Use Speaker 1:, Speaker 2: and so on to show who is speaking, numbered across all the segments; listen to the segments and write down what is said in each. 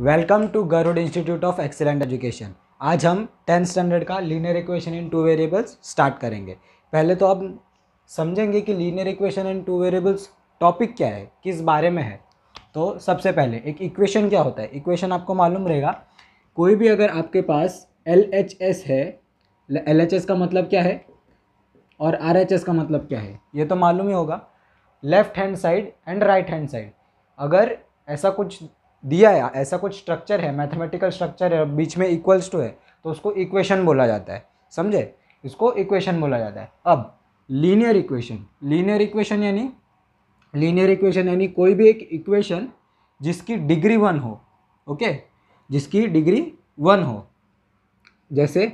Speaker 1: Welcome to Garud institute of excellent education आज हम tenth standard का linear equation in two variables start करेंगे पहले तो आप समझेंगे कि linear equation in two variables topic क्या है किस बारे में है तो सबसे पहले एक इक्वेशन क्या होता है इक्वेशन आपको मालूम रहेगा कोई भी अगर आपके पास एल एच एस है एल एच एस का मतलब क्या है और आर एच एस का मतलब क्या है ये तो मालूम ही होगा left hand side and right hand side अगर ऐसा कुछ दिया है ऐसा कुछ स्ट्रक्चर है मैथमेटिकल स्ट्रक्चर है बीच में इक्वल्स टू है तो उसको इक्वेशन बोला जाता है समझे इसको इक्वेशन बोला जाता है अब लीनियर इक्वेशन लीनियर इक्वेशन यानी लीनियर इक्वेशन यानी कोई भी एक इक्वेशन जिसकी डिग्री वन हो ओके जिसकी डिग्री वन हो जैसे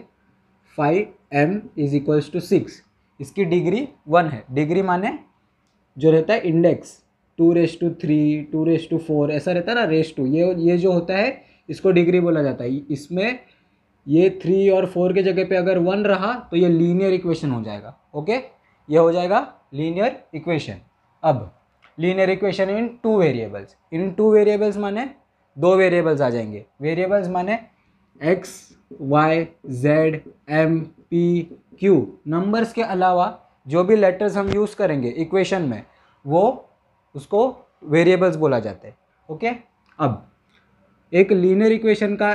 Speaker 1: five M is equals to six इसकी डिग्री वन है डिग्री माने जो रहता है index two raise to three two raise to four ऐसा रहता है ना रेस टू ये ये जो होता है इसको डिग्री बोला जाता है इसमें ये थ्री और फोर के जगह पे अगर वन रहा तो ये लीनियर इक्वेशन हो जाएगा ओके ये हो जाएगा लीनियर इक्वेशन अब linear equation in two variables in two variables माने दो वेरिएबल्स आ जाएंगे वेरिएबल्स माने X Y Z M P Q numbers के अलावा जो भी लेटर्स हम यूज़ करेंगे इक्वेशन में वो उसको वेरिएबल्स बोला जाता है ओके अब एक लीनियर इक्वेशन का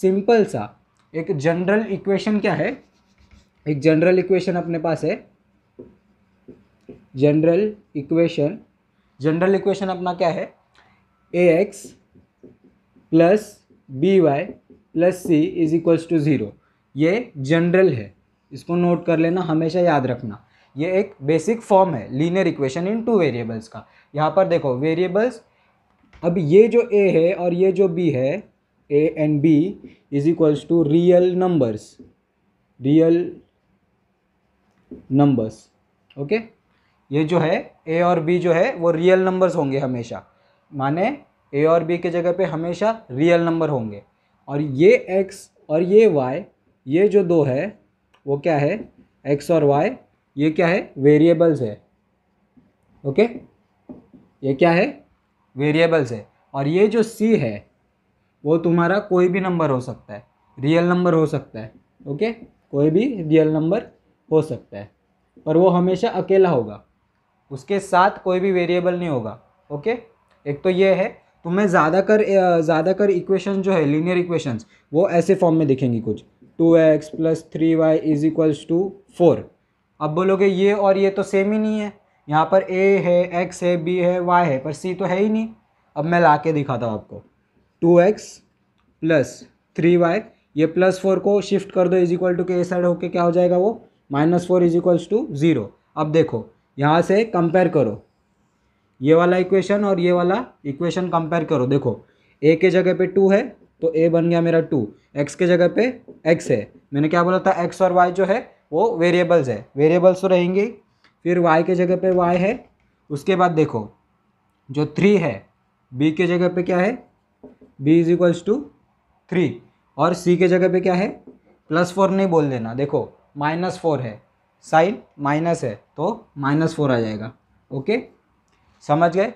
Speaker 1: सिंपल सा एक जनरल इक्वेशन क्या है एक जनरल इक्वेशन अपने पास है जनरल इक्वेशन जनरल इक्वेशन अपना क्या है A X plus B Y plus C is equals to zero ये जनरल है इसको नोट कर लेना हमेशा याद रखना ये एक बेसिक फॉर्म है linear equation in two variables का यहाँ पर देखो वेरिएबल्स अब ये जो ए है और ये जो बी है A and B is equals to real numbers real numbers okay ये जो है ए और बी जो है वो रियल नंबर्स होंगे हमेशा माने ए और बी के जगह पे हमेशा रियल नंबर होंगे और ये एक्स और ये वाई ये जो दो है वो क्या है एक्स और वाई ये क्या है वेरिएबल्स है ओके ये क्या है वेरिएबल्स है और ये जो सी है वो तुम्हारा कोई भी नंबर हो सकता है रियल नंबर हो सकता है ओके कोई भी रियल नंबर हो सकता है पर वो हमेशा अकेला होगा उसके साथ कोई भी वेरिएबल नहीं होगा ओके एक तो ये है तुम्हें ज़्यादातर ज़्यादातर इक्वेशन जो है लीनियर इक्वेशंस वो ऐसे फॉर्म में दिखेंगी कुछ two X plus three Y is equals to four अब बोलोगे ये और ये तो सेम ही नहीं है यहाँ पर ए है एक्स है बी है वाई है पर सी तो है ही नहीं अब मैं ला के दिखाता हूँ आपको two X plus three Y ये प्लस फोर को शिफ्ट कर दो इज इक्वल टू के ए साइड होके क्या हो जाएगा वो minus four is equals to zero अब देखो यहाँ से कंपेयर करो ये वाला इक्वेशन और ये वाला इक्वेशन कंपेयर करो देखो ए के जगह पे टू है तो ए बन गया मेरा टू एक्स के जगह पे एक्स है मैंने क्या बोला था एक्स और वाई जो है वो वेरिएबल्स है वेरिएबल्स तो रहेंगे फिर वाई के जगह पे वाई है उसके बाद देखो जो थ्री है बी के जगह पे क्या है B is equals to three और सी के जगह पे क्या है प्लस फोर नहीं बोल देना देखो माइनस फोर है साइन माइनस है तो माइनस फोर आ जाएगा ओके समझ गए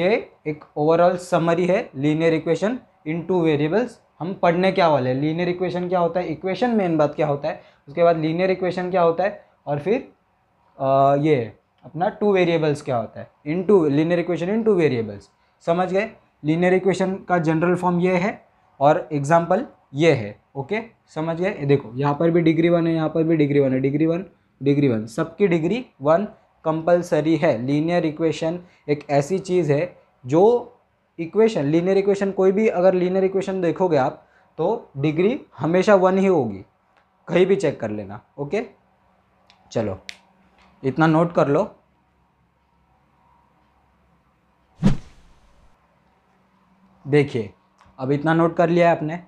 Speaker 1: ये एक ओवरऑल समरी है linear equation in two variables हम पढ़ने क्या वाले हैं लीनियर इक्वेशन क्या होता है इक्वेशन मेन बात क्या होता है उसके बाद लीनियर इक्वेशन क्या होता है और फिर आ, ये अपना टू वेरिएबल्स क्या होता है in two linear equation in two variables समझ गए लीनियर इक्वेशन का जनरल फॉर्म ये है और एग्जाम्पल ये है ओके समझ गए देखो यहाँ पर भी डिग्री वन है यहाँ पर भी डिग्री वन है डिग्री वन डिग्री वन सबकी डिग्री वन कंपलसरी है लीनियर इक्वेशन एक ऐसी चीज़ है जो इक्वेशन लीनियर इक्वेशन कोई भी अगर लीनियर इक्वेशन देखोगे आप तो डिग्री हमेशा वन ही होगी कहीं भी चेक कर लेना ओके चलो इतना नोट कर लो देखिए अब इतना नोट कर लिया है आपने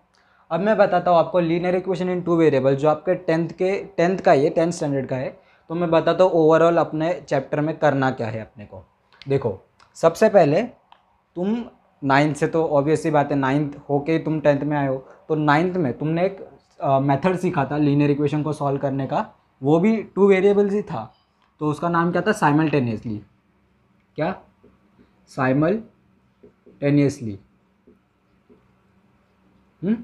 Speaker 1: अब मैं बताता हूँ आपको linear equation in two variable जो आपके टेंथ के टेंथ का ये टेंथ स्टैंडर्ड का है तो मैं बताता हूँ ओवरऑल अपने चैप्टर में करना क्या है अपने को देखो सबसे पहले तुम नाइन्थ से तो ऑब्वियसली बात है नाइन्थ होके तुम टेंथ में आए हो तो नाइन्थ में तुमने एक मेथड सीखा था लीनियर इक्वेशन को सॉल्व करने का वो भी टू वेरिएबल्स ही था तो उसका नाम क्या था साइमल्टेनियसली क्या साइमल्टेनियसली हम्म?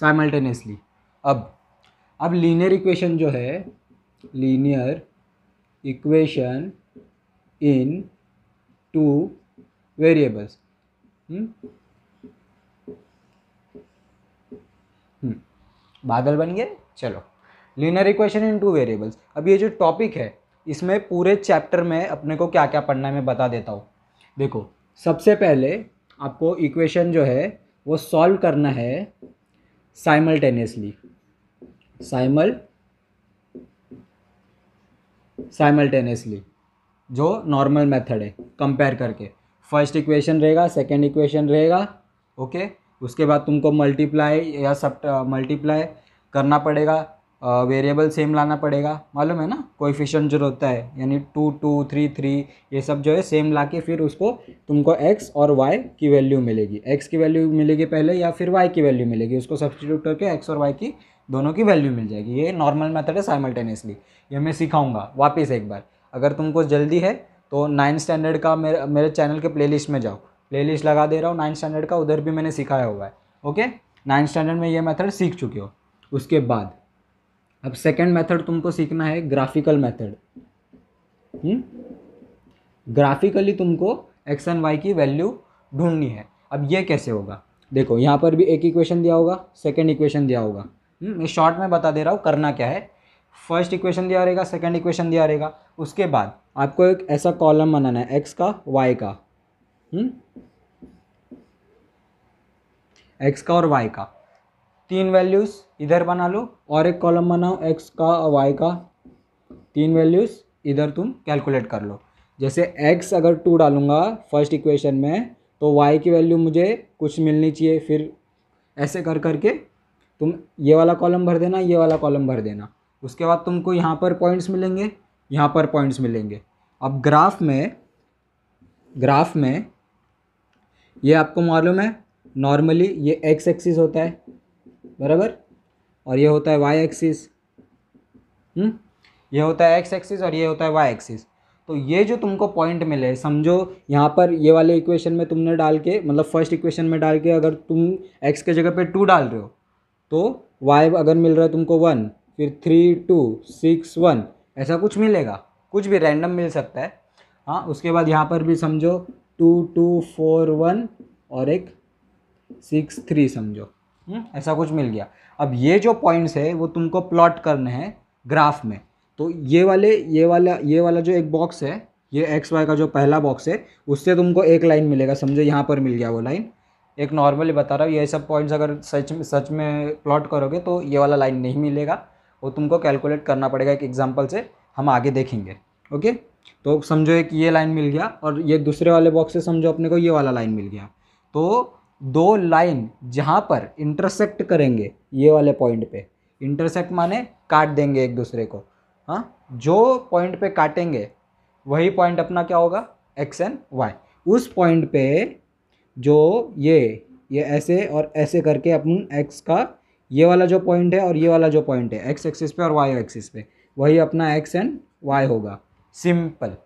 Speaker 1: साइमल्टेनियसली अब अब लीनियर इक्वेशन जो है linear equation in two variables बादल बन गए चलो linear equation in two variables अब ये जो टॉपिक है इसमें पूरे चैप्टर में अपने को क्या क्या पढ़ना है मैं बता देता हूँ देखो सबसे पहले आपको इक्वेशन जो है वो सॉल्व करना है साइमल्टेनियसली साइमल साइमल्टेनियसली जो नॉर्मल मेथड है कंपेयर करके फर्स्ट इक्वेशन रहेगा सेकंड इक्वेशन रहेगा ओके उसके बाद तुमको मल्टीप्लाई या सब मल्टीप्लाई करना पड़ेगा वेरिएबल सेम लाना पड़ेगा मालूम है ना कोएफिशिएंट जो होता है यानी टू टू थ्री थ्री ये सब जो है सेम ला के फिर उसको तुमको एक्स और वाई की वैल्यू मिलेगी एक्स की वैल्यू मिलेगी पहले या फिर वाई की वैल्यू मिलेगी उसको सब्सटीट्यूट करके एक्स और वाई की दोनों की वैल्यू मिल जाएगी ये नॉर्मल मैथड है साइमल्टेनियसली ये मैं सिखाऊंगा वापस एक बार अगर तुमको जल्दी है तो नाइन्थ स्टैंडर्ड का मेरे मेरे चैनल के प्लेलिस्ट में जाओ प्लेलिस्ट लगा दे रहा हूँ नाइन्थ स्टैंडर्ड का उधर भी मैंने सिखाया हुआ है ओके नाइन्थ स्टैंडर्ड में ये मेथड सीख चुके हो उसके बाद अब सेकंड मेथड तुमको सीखना है ग्राफिकल मेथड ग्राफिकली तुमको एक्स एंड वाई की वैल्यू ढूंढनी है अब ये कैसे होगा देखो यहाँ पर भी एक इक्वेशन दिया होगा सेकेंड इक्वेशन दिया होगा हम्म? मैं शॉर्ट में बता दे रहा हूँ करना क्या है फर्स्ट इक्वेशन दिया रहेगा सेकेंड इक्वेशन दिया रहेगा उसके बाद आपको एक ऐसा कॉलम बनाना है एक्स का वाई का एक्स हम्म? का और वाई का तीन वैल्यूज़ इधर बना लो और एक कॉलम बनाओ एक्स का और वाई का तीन वैल्यूज़ इधर तुम कैलकुलेट कर लो जैसे एक्स अगर टू डालूंगा फर्स्ट इक्वेशन में तो वाई की वैल्यू मुझे कुछ मिलनी चाहिए फिर ऐसे कर करके तुम ये वाला कॉलम भर देना ये वाला कॉलम भर देना उसके बाद तुमको यहाँ पर पॉइंट्स मिलेंगे यहाँ पर पॉइंट्स मिलेंगे अब ग्राफ में ग्राफ में ये आपको मालूम है नॉर्मली ये एक्स एक्सिस होता है बराबर और ये होता है वाई एक्सिस हम्म? ये होता है एक्स एक्सिस और ये होता है वाई एक्सिस तो ये जो तुमको पॉइंट मिले समझो यहाँ पर ये वाले इक्वेशन में तुमने डाल के मतलब फर्स्ट इक्वेशन में डाल के अगर तुम एक्स के जगह पे टू डाल रहे हो तो वाई अगर मिल रहा है तुमको वन फिर थ्री टू सिक्स वन ऐसा कुछ मिलेगा कुछ भी रैंडम मिल सकता है हाँ उसके बाद यहाँ पर भी समझो टू टू फोर वन और एक सिक्स थ्री समझो हम्म, ऐसा कुछ मिल गया अब ये जो पॉइंट्स है वो तुमको प्लॉट करने हैं ग्राफ में तो ये वाले ये वाला ये वाला जो एक बॉक्स है ये एक्स वाई का जो पहला बॉक्स है उससे तुमको एक लाइन मिलेगा समझो यहाँ पर मिल गया वो लाइन एक नॉर्मली बता रहा हूँ ये सब पॉइंट्स अगर सच में सच में प्लॉट करोगे तो ये वाला लाइन नहीं मिलेगा वो तुमको कैलकुलेट करना पड़ेगा एक एग्जाम्पल से हम आगे देखेंगे ओके तो समझो एक ये लाइन मिल गया और ये दूसरे वाले बॉक्स से समझो अपने को ये वाला लाइन मिल गया तो दो लाइन जहाँ पर इंटरसेक्ट करेंगे ये वाले पॉइंट पे इंटरसेक्ट माने काट देंगे एक दूसरे को हाँ जो पॉइंट पे काटेंगे वही पॉइंट अपना क्या होगा एक्स एंड वाई उस पॉइंट पे जो ये ये ऐसे और ऐसे करके अपन एक्स का ये वाला जो पॉइंट है और ये वाला जो पॉइंट है एक्स एक्सिस पे और वाई एक्सिस पे वही अपना एक्स एंड वाई होगा सिंपल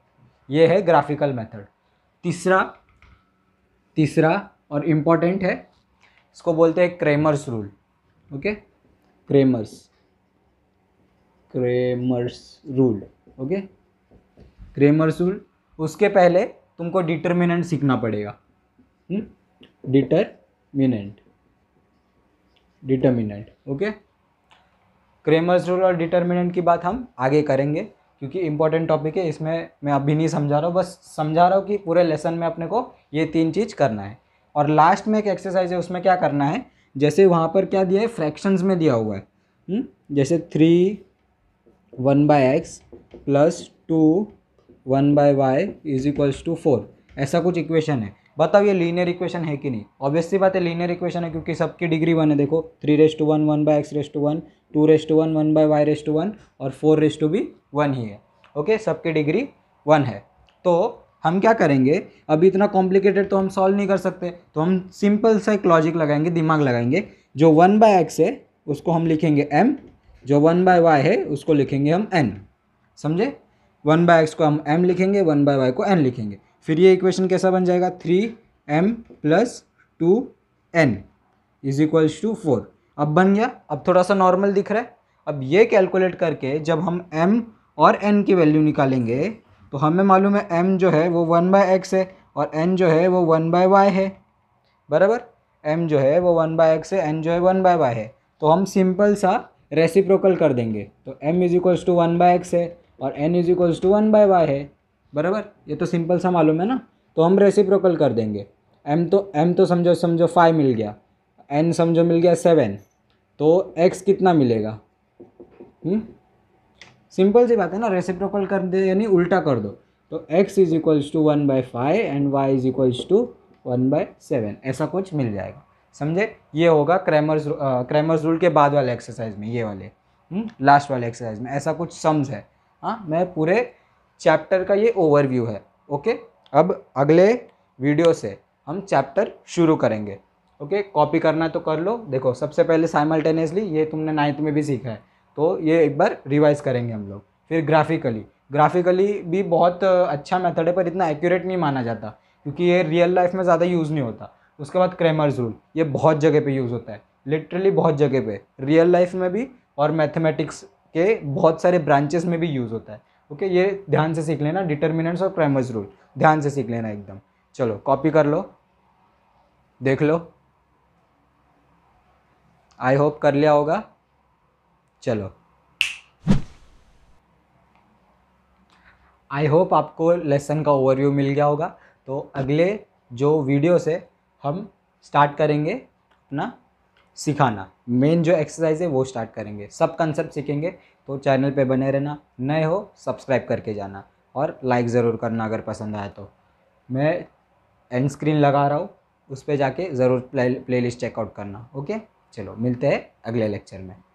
Speaker 1: ये है ग्राफिकल मेथड तीसरा तीसरा और इम्पॉर्टेंट है इसको बोलते हैं Cramer's rule okay Cramer's Cramer's rule okay Cramer's rule उसके पहले तुमको डिटर्मिनेंट सीखना पड़ेगा hmm? Determinant determinant okay Cramer's rule और डिटर्मिनेंट की बात हम आगे करेंगे क्योंकि इंपॉर्टेंट टॉपिक है इसमें मैं अभी नहीं समझा रहा हूँ बस समझा रहा हूँ कि पूरे लेसन में अपने को ये तीन चीज़ करना है और लास्ट में एक एक्सरसाइज है उसमें क्या करना है जैसे वहाँ पर क्या दिया है फ्रैक्शंस में दिया हुआ है हुँ? हम्म, जैसे three one by x plus two one by y is equals to four ऐसा कुछ इक्वेशन है बताओ ये लीनियर इक्वेशन है कि नहीं ऑब्वियसली बात है लीनियर इक्वेशन है क्योंकि सबकी डिग्री वन है देखो three raise to one one by x raise to one two raise to one one by y raise to one और फोर रेस टू भी वन ही है ओके सबकी डिग्री वन है तो हम क्या करेंगे अभी इतना कॉम्प्लिकेटेड तो हम सॉल्व नहीं कर सकते तो हम सिंपल सा एक लॉजिक लगाएंगे दिमाग लगाएंगे जो वन बाय एक्स है उसको हम लिखेंगे एम जो वन बाय वाई है उसको लिखेंगे हम एन समझे वन बाय एक्स को हम एम लिखेंगे वन बाय वाई को एन लिखेंगे फिर ये इक्वेशन कैसा बन जाएगा three M plus two N is equals to four अब बन गया अब थोड़ा सा नॉर्मल दिख रहा है अब ये कैलकुलेट करके जब हम m और n की वैल्यू निकालेंगे तो हमें मालूम है m जो है वो वन बाय एक्स है और n जो है वो वन बाय वाई है बराबर m जो है वो वन बाय एक्स है n जो है वन बाय वाई है तो हम सिंपल सा रेसिप्रोकल कर देंगे तो m is equals to one by x है और n is equals to one by y है बराबर ये तो सिंपल सा मालूम है ना तो हम रेसिप्रोकल कर देंगे एम तो एम तो समझो समझो फाइव मिल गया एन समझो मिल गया सेवन तो एक्स कितना मिलेगा सिंपल हम्म? सी बात है ना रेसिप्रोकल कर दे यानी उल्टा कर दो तो x is equals to one by five and y is equals to one by seven ऐसा कुछ मिल जाएगा समझे ये होगा क्रैमर्स क्रैमर्स रूल के बाद वाले एक्सरसाइज में ये वाले लास्ट हम्म? वाले एक्सरसाइज में ऐसा कुछ सम्स है हाँ मैं पूरे चैप्टर का ये ओवरव्यू है ओके अब अगले वीडियो से हम चैप्टर शुरू करेंगे ओके कॉपी करना तो कर लो देखो सबसे पहले साइमल्टेनियसली ये तुमने नाइन्थ में भी सीखा है तो ये एक बार रिवाइज करेंगे हम लोग फिर ग्राफिकली ग्राफिकली भी बहुत अच्छा मेथड है पर इतना एक्यूरेट नहीं माना जाता क्योंकि ये रियल लाइफ में ज़्यादा यूज़ नहीं होता उसके बाद क्रेमर्स रूल ये बहुत जगह पे यूज़ होता है लिटरली बहुत जगह पे रियल लाइफ में भी और मैथमेटिक्स के बहुत सारे ब्रांचेस में भी यूज़ होता है ओके ये ध्यान से सीख लेना डिटर्मिनेंट्स और क्रेमर्स रूल ध्यान से सीख लेना एकदम चलो कॉपी कर लो देख लो आई होप कर लिया होगा चलो आई होप आपको लेसन का ओवरव्यू मिल गया होगा तो अगले जो वीडियो से हम स्टार्ट करेंगे अपना सिखाना मेन जो एक्सरसाइज है वो स्टार्ट करेंगे सब कंसेप्ट सीखेंगे तो चैनल पे बने रहना नए हो सब्सक्राइब करके जाना और लाइक ज़रूर करना अगर पसंद आए तो मैं एंड स्क्रीन लगा रहा हूँ उस पर जाके ज़रूर प्ले प्ले लिस्ट चेकआउट करना ओके चलो मिलते हैं अगले लेक्चर में